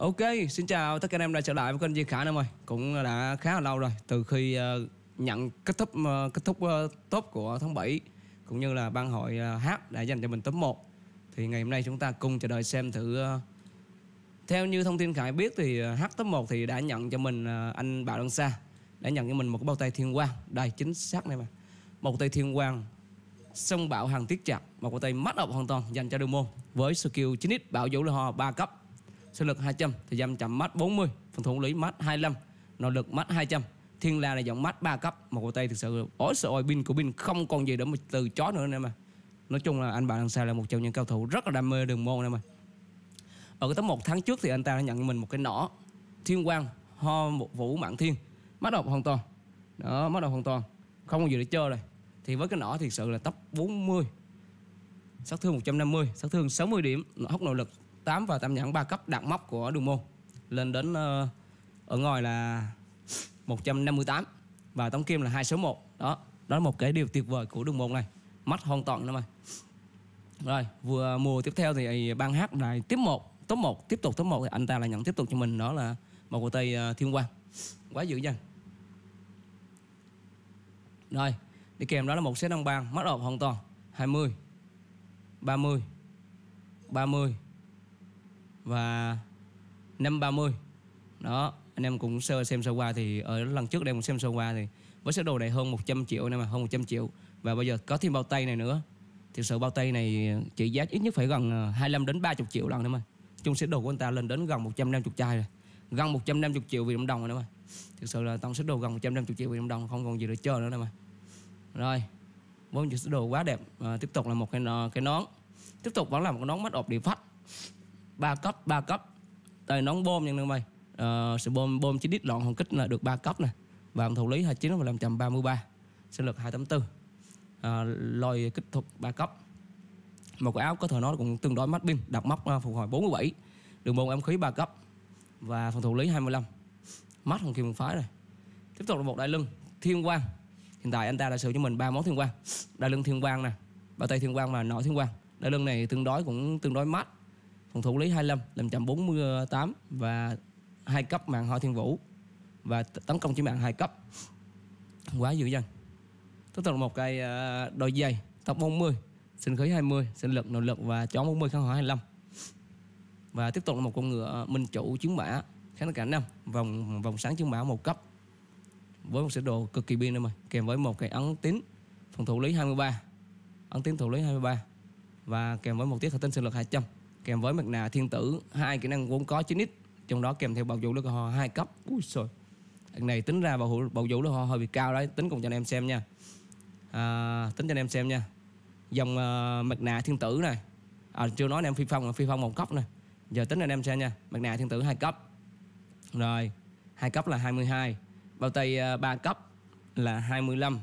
Ok, xin chào tất cả anh em đã trở lại với kênh Duy Khả em ơi Cũng đã khá là lâu rồi Từ khi uh, nhận kết thúc uh, kết thúc uh, top của tháng 7 Cũng như là ban hội uh, hát đã dành cho mình top 1 Thì ngày hôm nay chúng ta cùng chờ đợi xem thử uh, Theo như thông tin Khải biết thì uh, hát top 1 thì đã nhận cho mình uh, anh Bảo Đăng Sa Đã nhận cho mình một cái bao tay thiên quang Đây, chính xác này mà Một tay thiên quang Sông bảo hàng tiết chặt Một bao tay mắt ốc hoàn toàn dành cho Đường Môn Với skill 9x Bảo Vũ Lê hoa 3 cấp sức lực 200 thì dâm chậm mát 40 phần thủ lý mát 25 nội lực mát 200 thiên la là dòng mắt 3 cấp một tay thực sự ối sợ ôi pin của pin không còn gì để mà từ chó nữa nè mà nói chung là anh bạn đằng sau là một trong những cao thủ rất là đam mê đường môn nè mà ở cái tháng một tháng trước thì anh ta đã nhận mình một cái nỏ thiên quang ho một vũ mạng thiên mát đầu hoàn toàn đó mát độc hoàn toàn không còn gì để chơi rồi thì với cái nỏ thì sự là tốc 40 sát thương 150 sát thương 60 điểm hốc nội lực 8 và tam nhãn ba cấp đạt mốc của đường môn lên đến ờ, ở ngoài là 158 và tổng kim là 261 đó đó là một cái điều tuyệt vời của đường môn này mắt hoàn toàn lắm rồi rồi vừa mùa tiếp theo thì ban hát lại tiếp một top 1 tiếp tục top 1 thì anh ta là nhận tiếp tục cho mình đó là một của tây ờ, thiên quang quá dữ dằn rồi đi kèm đó là một set đồng bàn mắt ộp hoàn toàn 20 30 30 và năm 530 đó anh em cũng sơ xem sơ qua thì ở lần trước đây cũng xem sơ qua thì với sơ đồ này hơn 100 triệu anh em mà hơn 100 triệu và bây giờ có thêm bao tay này nữa thì sự bao tay này trị giá ít nhất phải gần 25 ờ, đến 30 triệu lần nữa mà chung sẽ đồ của anh ta lên đến gần 150 chai rồi gần 150 triệu Việt Nam đồng rồi nữa mà thực sự là tổng sơ đồ gần 150 triệu Việt Nam đồng không còn gì để chơi nữa đâu mà rồi bốn chiếc sơ đồ quá đẹp à, tiếp tục là một cái cái nón tiếp tục vẫn là một cái nón mắt ọp địa phách ba cấp ba cấp tay nón bom nhân mày uh, ờ, sự bom bom chỉ đít lọn hồng kích là được ba cấp này và ông thủ lý hai chín và trăm ba mươi ba sinh lực hai tám bốn ờ, lôi kích thuật ba cấp một cái áo có thể nói cũng tương đối mắt pin đặt móc ờ, phục hồi 47 đường môn em khí ba cấp và phòng thủ lý 25 mắt hồng kim phái rồi tiếp tục là một đại lưng thiên quang hiện tại anh ta đã sử cho mình ba món thiên quang đại lưng thiên quang nè và tay thiên quang và nỏ thiên quang đại lưng này tương đối cũng tương đối mát phòng thủ lý 25 làm chậm 48 và hai cấp mạng họ thiên vũ và tấn công trên mạng hai cấp quá dữ dằn tức là một cái ờ, đôi giày tóc 40 sinh khí 20 sinh lực nội lực và chó 40 kháng hỏa 25 và tiếp tục là một con ngựa ờ, minh chủ chiến mã kháng cả năm vòng vòng sáng chiến mã một cấp với một sơ đồ cực kỳ biên em ơi kèm với một cái ấn tín phòng thủ lý 23 ấn tín thủ lý 23 và kèm với một tiết hợp tinh sinh lực 200 kèm với mặt nạ thiên tử hai kỹ năng vốn có 9 ít trong đó kèm theo bảo vũ lực của hai cấp ui trời thằng này tính ra bảo hữu bảo vũ lực họ hơi bị cao đấy tính cùng cho anh em xem nha à, tính cho anh em xem nha dòng uh, mặt nạ thiên tử này à, chưa nói anh em phi phong phi phong một cấp này giờ tính anh em xem nha mặt nạ thiên tử hai cấp rồi hai cấp là 22 bao tay uh, cấp là 25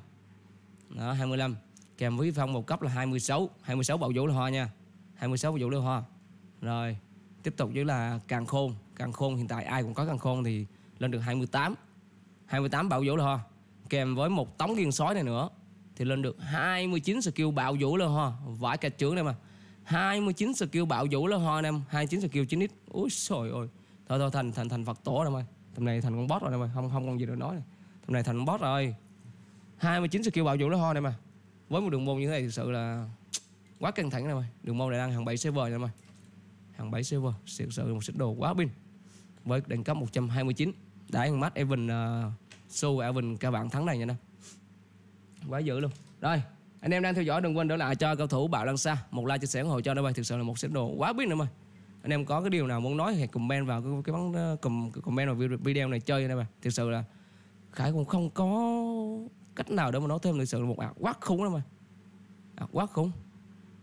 đó 25 kèm với phong một cấp là 26 26 bảo vũ là hoa nha 26 bảo vũ là hoa rồi tiếp tục với là càng khôn càng khôn hiện tại ai cũng có càng khôn thì lên được 28 28 bạo vũ là ho kèm với một tống ghiền sói này nữa thì lên được 29 skill bạo vũ là ho vãi cạch trưởng này mà 29 skill bạo vũ là ho anh em 29 skill 9x úi trời ơi thôi thôi thành thành thành phật tổ rồi em ơi tầm này thành con boss rồi em ơi không không còn gì để nói này. thằng này thành con boss rồi 29 skill bạo vũ là ho này mà với một đường môn như thế này thực sự là quá căng thẳng này mà đường môn này đang hàng 7 server này mà hàng 7 server thực sự một set đồ quá pin với đẳng cấp 129 đã hàng match Evan uh, à, Su Evan các bạn thắng này nha nè quá dữ luôn rồi anh em đang theo dõi đừng quên để lại cho cầu thủ Bảo Lăng xa một like chia sẻ ủng hộ cho nó bay thực sự là một set đồ quá pin nữa mà anh em có cái điều nào muốn nói thì comment vào cái cái bắn ờ, comment vào video này chơi nha mà thực sự là Khải cũng không có cách nào để mà nói thêm thực sự là một ảo à, quá khủng lắm mà à, quá khủng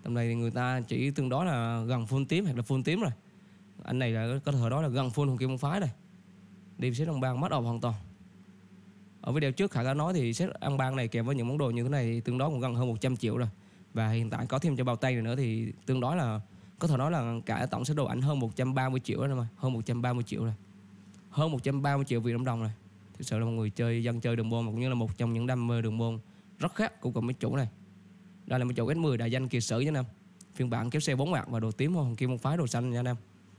tầm này thì người ta chỉ tương đối là gần full tím hoặc là full tím rồi anh này là có thể nói là gần full hồng kim môn phái rồi đi xếp ăn ban mất ồn hoàn toàn ở video trước khả đã nói thì xếp ăn ban này kèm với những món đồ như thế này tương đối cũng gần hơn 100 triệu rồi và hiện tại có thêm cho bao tay này nữa thì tương đối là có thể nói là cả tổng số đồ ảnh hơn 130 triệu rồi mà hơn 130 triệu rồi hơn 130 triệu Việt Nam đồng rồi thực sự là một người chơi dân chơi đường môn mà cũng như là một trong những đam mê đường môn rất khác của cùng mấy chủ này đây là một chậu S10 đại danh kỳ sử nha Nam Phiên bản kéo xe bốn mặt và đồ tím hồng kim một phái đồ xanh nha Nam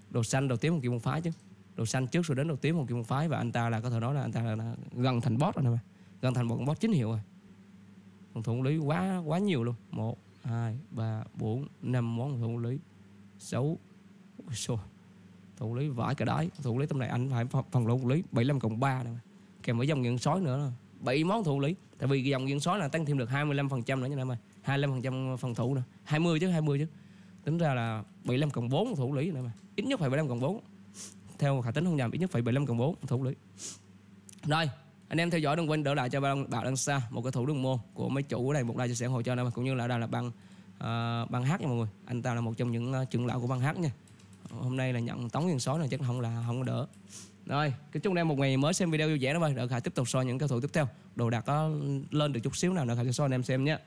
Đồ xanh đồ tím hồng kim một phái chứ Đồ xanh trước rồi đến đồ tím hồng kim một phái Và anh ta là có thể nói là anh ta là, là gần thành boss rồi Nam Gần thành một con boss chính hiệu rồi Còn thủ lý quá quá nhiều luôn một hai ba bốn năm món thủ lý xấu Ôi Thủ lý vãi cả đáy Thủ lý tầm này anh phải phần lộn lý bảy lăm cộng ba này Kèm với dòng nhận sói nữa bảy món thủ lý tại vì dòng dân số là tăng thêm được 25% nữa nha em ơi 25% phòng thủ nữa 20 chứ 20 chứ tính ra là 75 cộng 4 thủ lý nữa mà ít nhất phải 75 cộng 4 theo khả tính không nhầm ít nhất phải 75 cộng 4 thủ lý rồi anh em theo dõi đừng quên đỡ lại cho bạn bạn đằng xa một cái thủ đường môn của mấy chủ ở đây một like chia sẻ hỗ trợ này mà cũng như là đang là băng uh, ờ, băng hát nha mọi người anh ta là một trong những uh, trưởng lão của băng hát nha hôm nay là nhận tống dân số này chắc không là không có đỡ rồi cái chúc em một ngày mới xem video vui vẻ đó thôi đợi khải tiếp tục soi những cầu thủ tiếp theo đồ đạc có lên được chút xíu nào đợi khải sẽ soi anh em xem nhé